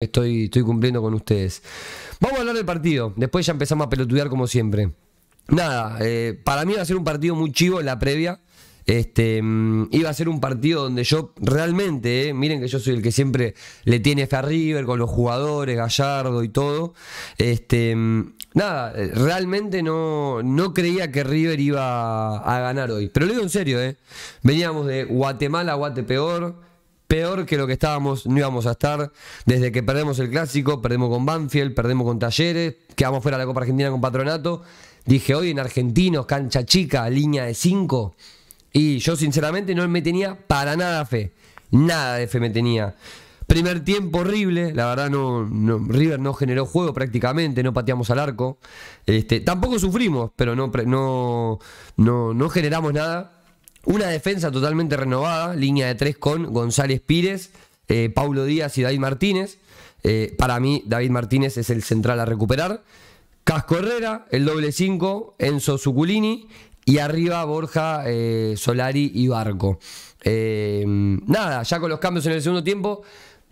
Estoy, cumpliendo con ustedes. Vamos a hablar del partido. Después ya empezamos a pelotudear como siempre. Nada, eh, para mí iba a ser un partido muy chivo la previa. Este, mm, iba a ser un partido donde yo realmente, eh, miren que yo soy el que siempre le tiene fe a River con los jugadores, Gallardo y todo. Este, mm, nada, eh, realmente no, creía que River iba a ganar hoy. Pero lo digo en serio, Veníamos de Guatemala a Guatepeor peor que lo que estábamos, no íbamos a estar. Desde que perdemos el clásico, perdemos con Banfield, perdemos con Talleres, quedamos fuera de la Copa Argentina con Patronato. Dije, hoy en Argentinos, cancha chica, línea de 5. Y yo sinceramente no me tenía para nada fe. Nada de fe me tenía. Primer tiempo horrible, la verdad no, River no generó juego prácticamente, no pateamos al arco. Este, tampoco sufrimos, pero no, no, no, no generamos nada. Una defensa totalmente renovada, línea de tres con González Pires, eh, Paulo Díaz y David Martínez. Eh, para mí, David Martínez es el central a recuperar. Casco Herrera, el doble cinco, Enzo Zuculini y arriba Borja eh, Solari y Barco. nada, ya con los cambios en el segundo tiempo,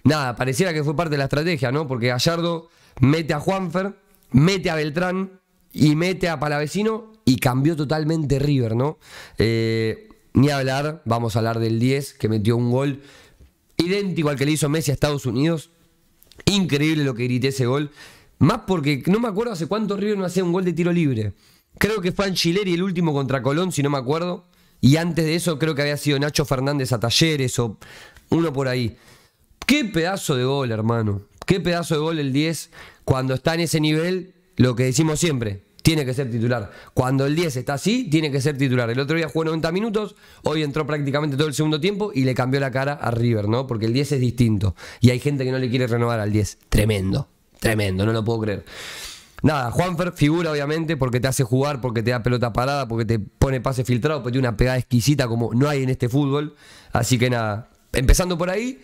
nada, pareciera que fue parte de la estrategia, ¿no? Porque Gallardo mete a Juanfer, mete a Beltrán y mete a Palavecino y cambió totalmente River, ¿no? Ni hablar, vamos a hablar del 10 que metió un gol idéntico al que le hizo Messi a Estados Unidos. Increíble lo que grité ese gol. Más porque no me acuerdo hace cuánto River no hacía un gol de tiro libre. Creo que fue Anchileri el último contra Colón, si no me acuerdo. Y antes de eso creo que había sido Nacho Fernández a Talleres o uno por ahí. Qué pedazo de gol, hermano. Qué pedazo de gol el 10 cuando está en ese nivel, lo que decimos siempre, tiene que ser titular. Cuando el 10 está así, tiene que ser titular. El otro día jugó 90 minutos, hoy entró prácticamente todo el segundo tiempo y le cambió la cara a River, ¿no? Porque el 10 es distinto. Y hay gente que no le quiere renovar al 10. Tremendo, tremendo, no lo puedo creer. Nada, Juanfer figura obviamente porque te hace jugar, porque te da pelota parada, porque te pone pase filtrado, porque tiene una pegada exquisita como no hay en este fútbol. Así que nada, empezando por ahí,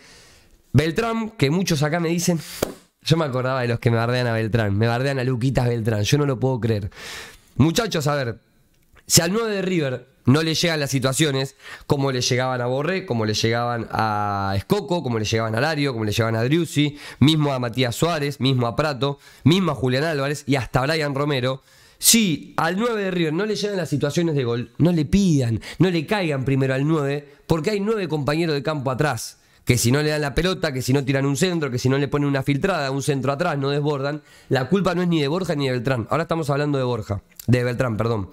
Beltrán, que muchos acá me dicen, yo me acordaba de los que me bardean a Beltrán, me bardean a Luquitas Beltrán, yo no lo puedo creer. Muchachos, a ver, si al 9 de River no le llegan las situaciones como le llegaban a Borré, como le llegaban a Escoco, como le llegaban a Lario, como le llegaban a Driussi, mismo a Matías Suárez, mismo a Prato, mismo a Julián Álvarez y hasta Brian Romero. Si al 9 de River no le llegan las situaciones de gol, no le pidan, no le caigan primero al 9, porque hay 9 compañeros de campo atrás que si no le dan la pelota, que si no tiran un centro, que si no le ponen una filtrada, un centro atrás, no desbordan, la culpa no es ni de Borja ni de Beltrán. Ahora estamos hablando de Borja, de Beltrán, perdón.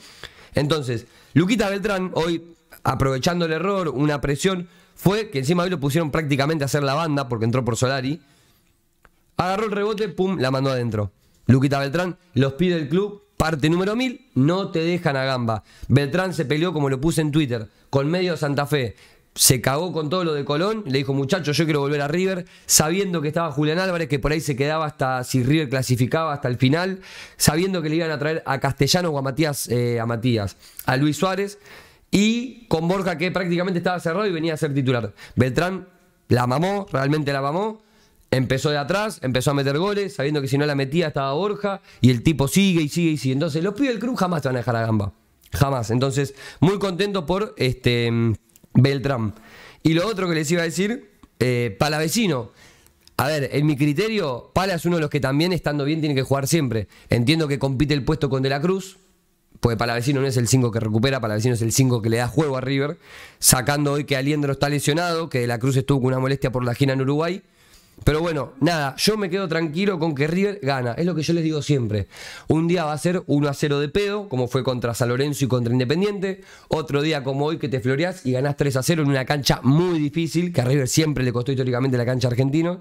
Entonces, Luquita Beltrán hoy aprovechando el error, una presión, fue que encima hoy lo pusieron prácticamente a hacer la banda porque entró por Solari. Agarró el rebote, pum, la mandó adentro. Luquita Beltrán los pide el club, parte número 1000, no te dejan a gamba. Beltrán se peleó, como lo puse en Twitter, con medio Santa Fe se cagó con todo lo de Colón, le dijo muchachos yo quiero volver a River, sabiendo que estaba Julián Álvarez, que por ahí se quedaba hasta si River clasificaba hasta el final, sabiendo que le iban a traer a Castellano o a Matías, eh, a, Matías a Luis Suárez, y con Borja que prácticamente estaba cerrado y venía a ser titular. Beltrán la mamó, realmente la mamó. Empezó de atrás, empezó a meter goles, sabiendo que si no la metía estaba Borja, y el tipo sigue y sigue y sigue. Entonces, los pibes del club jamás te van a dejar a gamba. Jamás. Entonces, muy contento por este Beltrán. Y lo otro que les iba a decir, eh, Palavecino. A ver, en mi criterio, Pala es uno de los que también, estando bien, tiene que jugar siempre. Entiendo que compite el puesto con De la Cruz, pues Palavecino no es el 5 que recupera, Palavecino es el 5 que le da juego a River, sacando hoy que Aliendro está lesionado, que De la Cruz estuvo con una molestia por la gira en Uruguay. Pero bueno, nada, yo me quedo tranquilo con que River gana. Es lo que yo les digo siempre. Un día va a ser 1 a 0 de pedo, como fue contra San Lorenzo y contra Independiente. Otro día como hoy que te floreás y ganás 3 a 0 en una cancha muy difícil, que a River siempre le costó históricamente la cancha argentina.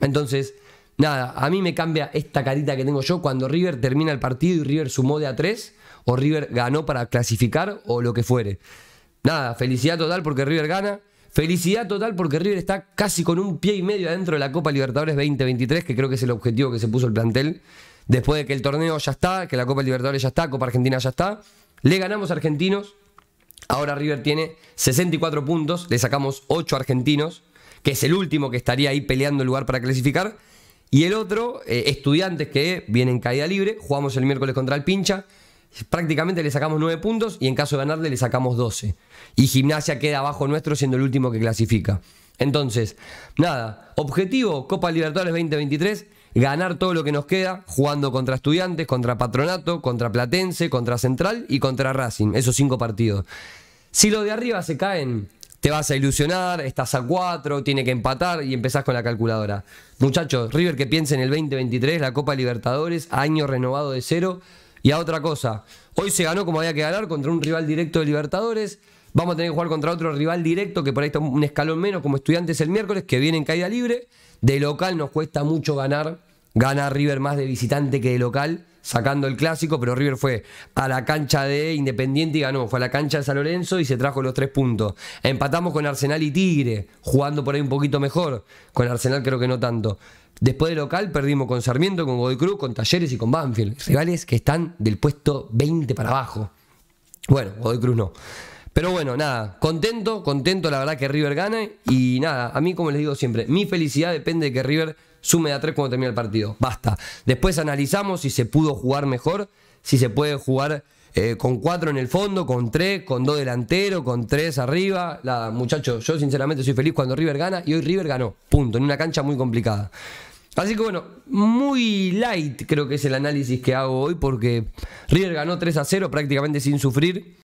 Entonces, nada, a mí me cambia esta carita que tengo yo cuando River termina el partido y River sumó de a 3, o River ganó para clasificar, o lo que fuere. Nada, felicidad total porque River gana. Felicidad total porque River está casi con un pie y medio adentro de la Copa Libertadores 2023, que creo que es el objetivo que se puso el plantel. Después de que el torneo ya está, que la Copa Libertadores ya está, Copa Argentina ya está. Le ganamos a Argentinos. Ahora River tiene 64 puntos. Le sacamos 8 Argentinos, que es el último que estaría ahí peleando el lugar para clasificar. Y el otro, eh, Estudiantes, que vienen caída libre. Jugamos el miércoles contra el Pincha prácticamente le sacamos 9 puntos y en caso de ganarle le sacamos 12. Y gimnasia queda abajo nuestro siendo el último que clasifica. Entonces, nada, objetivo Copa Libertadores 2023, ganar todo lo que nos queda, jugando contra estudiantes, contra patronato, contra Platense, contra Central y contra Racing, esos cinco partidos. Si los de arriba se caen, te vas a ilusionar, estás a 4, tiene que empatar y empezás con la calculadora. Muchachos, River que piense en el 2023, la Copa Libertadores, año renovado de cero, y a otra cosa, hoy se ganó como había que ganar contra un rival directo de Libertadores. Vamos a tener que jugar contra otro rival directo que por ahí está un escalón menos como estudiantes el miércoles, que viene en caída libre. De local nos cuesta mucho ganar. Gana River más de visitante que de local sacando el clásico, pero River fue a la cancha de Independiente y ganó, fue a la cancha de San Lorenzo y se trajo los tres puntos. Empatamos con Arsenal y Tigre, jugando por ahí un poquito mejor, con Arsenal creo que no tanto. Después de local perdimos con Sarmiento, con Godoy Cruz, con Talleres y con Banfield, rivales que están del puesto 20 para abajo. Bueno, Godoy Cruz no. Pero bueno, nada, contento, contento la verdad que River gane. Y nada, a mí como les digo siempre, mi felicidad depende de que River sume a 3 cuando termine el partido. Basta. Después analizamos si se pudo jugar mejor, si se puede jugar eh, con 4 en el fondo, con 3, con 2 delantero, con 3 arriba. La, muchachos, yo sinceramente soy feliz cuando River gana y hoy River ganó. Punto, en una cancha muy complicada. Así que bueno, muy light creo que es el análisis que hago hoy porque River ganó 3 a 0 prácticamente sin sufrir.